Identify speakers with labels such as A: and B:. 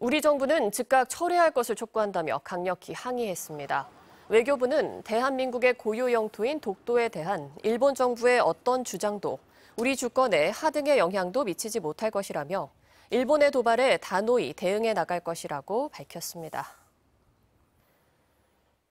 A: 우리 정부는 즉각 철회할 것을 촉구한다며 강력히 항의했습니다. 외교부는 대한민국의 고유 영토인 독도에 대한 일본 정부의 어떤 주장도 우리 주권에 하등의 영향도 미치지 못할 것이라며 일본의 도발에 단호히 대응해 나갈 것이라고 밝혔습니다.